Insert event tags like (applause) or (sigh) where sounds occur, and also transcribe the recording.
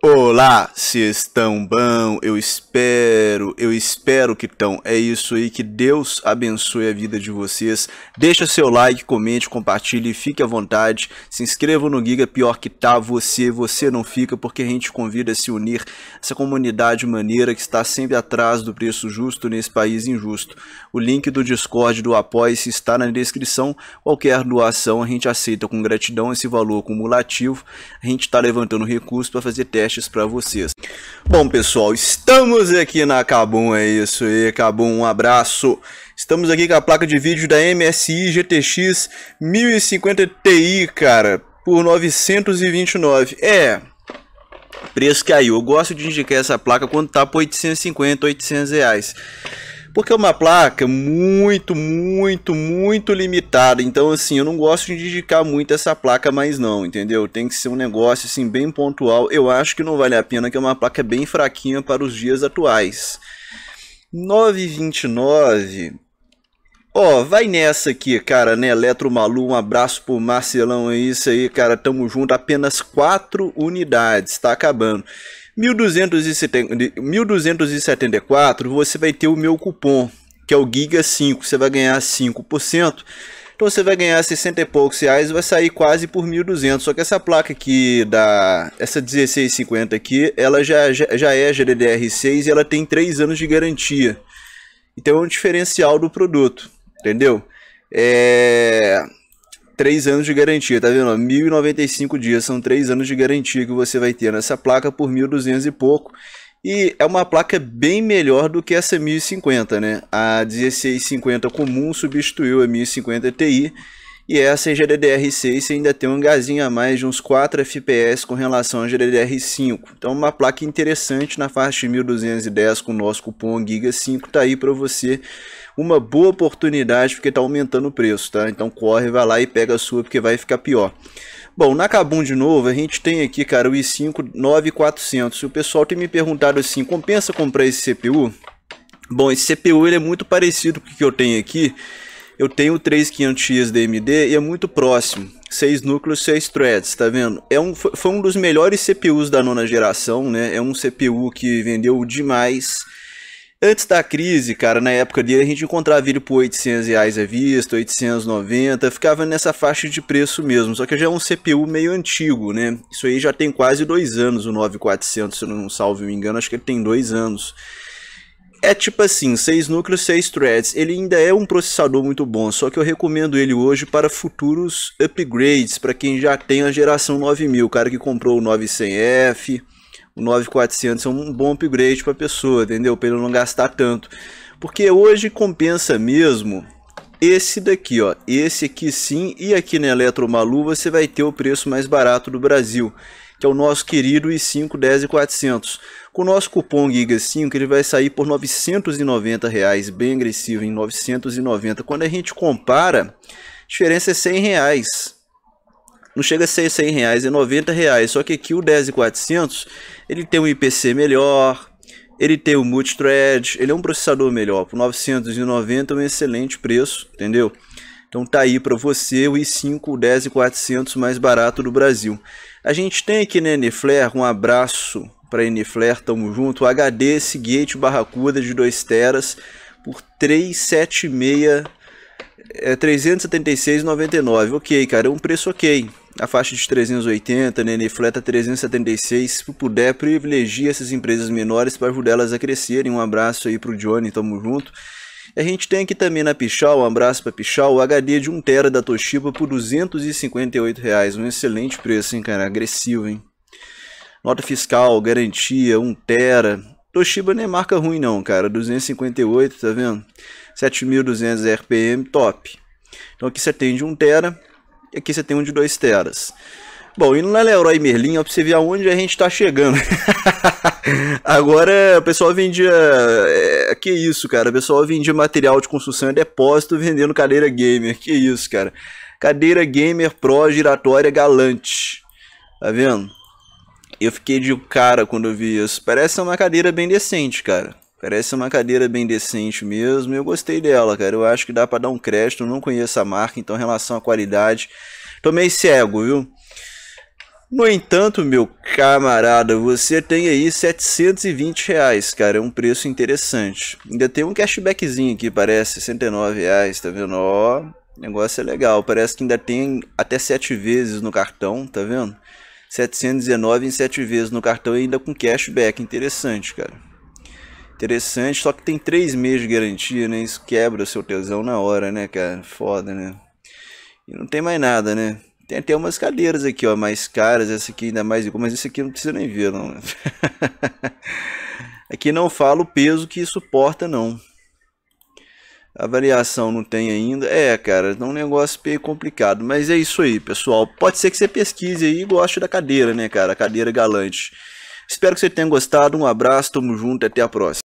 Olá, se estão bom? Eu espero, eu espero que estão. É isso aí, que Deus abençoe a vida de vocês. Deixa seu like, comente, compartilhe, fique à vontade. Se inscreva no Giga, pior que tá você, você não fica, porque a gente convida a se unir essa comunidade maneira que está sempre atrás do preço justo nesse país injusto. O link do Discord do Apoia-se está na descrição. Qualquer doação a gente aceita com gratidão esse valor acumulativo. A gente está levantando recursos para fazer testes podcasts para vocês. Bom, pessoal, estamos aqui na Cabum, é isso aí, Cabum, um abraço. Estamos aqui com a placa de vídeo da MSI GTX 1050 Ti, cara, por 929. É, preço que aí eu gosto de indicar essa placa quando tá por 850, 800 reais. Porque é uma placa muito, muito, muito limitada. Então, assim, eu não gosto de indicar muito essa placa mas não, entendeu? Tem que ser um negócio, assim, bem pontual. Eu acho que não vale a pena, que é uma placa bem fraquinha para os dias atuais. 929... Ó, oh, vai nessa aqui, cara, né? Eletro Malu, um abraço pro Marcelão, é isso aí, cara. Tamo junto, apenas 4 unidades, tá acabando. 1270, 1274, você vai ter o meu cupom, que é o Giga 5, você vai ganhar 5%. Então você vai ganhar 60 e poucos reais, vai sair quase por 1.200. Só que essa placa aqui, da, essa 1650 aqui, ela já, já é GDDR6 e ela tem 3 anos de garantia. Então é um diferencial do produto, entendeu? É... 3 anos de garantia, tá vendo? 1095 dias, são 3 anos de garantia que você vai ter nessa placa por 1200 e pouco. E é uma placa bem melhor do que essa 1050, né? A 1650 comum substituiu a 1050 Ti e essa em é GDDR6 ainda tem um gazinho a mais de uns 4 FPS com relação a GDDR5. Então uma placa interessante na faixa de 1210 com o nosso cupom GIGA5 tá aí para você. Uma boa oportunidade porque tá aumentando o preço, tá? Então corre, vai lá e pega a sua porque vai ficar pior. Bom, na Kabum de novo, a gente tem aqui, cara, o i5 9400. O pessoal tem me perguntado assim, compensa comprar esse CPU? Bom, esse CPU ele é muito parecido com o que eu tenho aqui. Eu tenho 3500X DMD e é muito próximo. 6 núcleos, 6 threads, tá vendo? É um, foi um dos melhores CPUs da nona geração, né? É um CPU que vendeu demais. Antes da crise, cara, na época dele a gente encontrava ele por 800 reais à vista, 890, ficava nessa faixa de preço mesmo. Só que já é um CPU meio antigo, né? Isso aí já tem quase dois anos, o 9400, se não salvo me engano, acho que ele tem dois anos. É tipo assim, 6 núcleos, 6 threads. Ele ainda é um processador muito bom, só que eu recomendo ele hoje para futuros upgrades, para quem já tem a geração 9000, o cara que comprou o 9100F, o 9400 é um bom upgrade para a pessoa, entendeu? Para ele não gastar tanto. Porque hoje compensa mesmo esse daqui, ó. Esse aqui sim, e aqui na Eletromalu você vai ter o preço mais barato do Brasil que é o nosso querido i5 10400. Com o nosso cupom GIGA5, ele vai sair por R$ 990, reais, bem agressivo em 990. Quando a gente compara, a diferença é 100 reais não chega a ser 100 reais, é 90 reais. Só que aqui o 10400 ele tem um IPC melhor, ele tem o multithread, ele é um processador melhor. Por 990 é um excelente preço, entendeu? Então tá aí para você o i5 10400 mais barato do Brasil. A gente tem aqui na né, Enflair um abraço para Enflair, tamo junto. HD Seagate Barracuda de 2 teras por 376 é 376,99. OK, cara, é um preço OK. A faixa de 380, Nene Fleta 376. Se puder, privilegie essas empresas menores para ajudá-las a crescerem. Um abraço aí pro Johnny, tamo junto. A gente tem aqui também na Pichal, um abraço pra Pichal, o HD de 1TB da Toshiba por R$ 258, reais, um excelente preço, hein, cara, agressivo, hein. Nota fiscal, garantia, 1TB. Toshiba nem é marca ruim não, cara, 258, tá vendo? 7.200 RPM, top. Então aqui você tem de 1TB e aqui você tem um de 2 teras. Bom, indo na Leroy Merlin, ó, pra você ver aonde a gente tá chegando. (laughs) Agora, o pessoal vendia. É, que isso, cara? O pessoal vendia material de construção e depósito vendendo cadeira gamer. Que isso, cara? Cadeira gamer pro giratória galante. Tá vendo? Eu fiquei de cara quando eu vi isso. Parece uma cadeira bem decente, cara. Parece uma cadeira bem decente mesmo. Eu gostei dela, cara. Eu acho que dá para dar um crédito. Eu não conheço a marca, então, em relação à qualidade, tomei cego, viu? No entanto, meu camarada, você tem aí 720 reais, cara, é um preço interessante. Ainda tem um cashbackzinho aqui, parece, 69 reais, tá vendo? Ó, negócio é legal, parece que ainda tem até 7 vezes no cartão, tá vendo? 719 em 7 vezes no cartão ainda com cashback, interessante, cara. Interessante, só que tem 3 meses de garantia, né? Isso quebra o seu tesão na hora, né, cara? Foda, né? E não tem mais nada, né? Tem até umas cadeiras aqui, ó, mais caras, essa aqui ainda mais igual, mas esse aqui não precisa nem ver, não. (laughs) aqui não fala o peso que suporta, não. A variação não tem ainda. É, cara, é um negócio bem complicado, mas é isso aí, pessoal. Pode ser que você pesquise aí e goste da cadeira, né, cara? A cadeira galante. Espero que você tenha gostado, um abraço, tamo junto, até a próxima.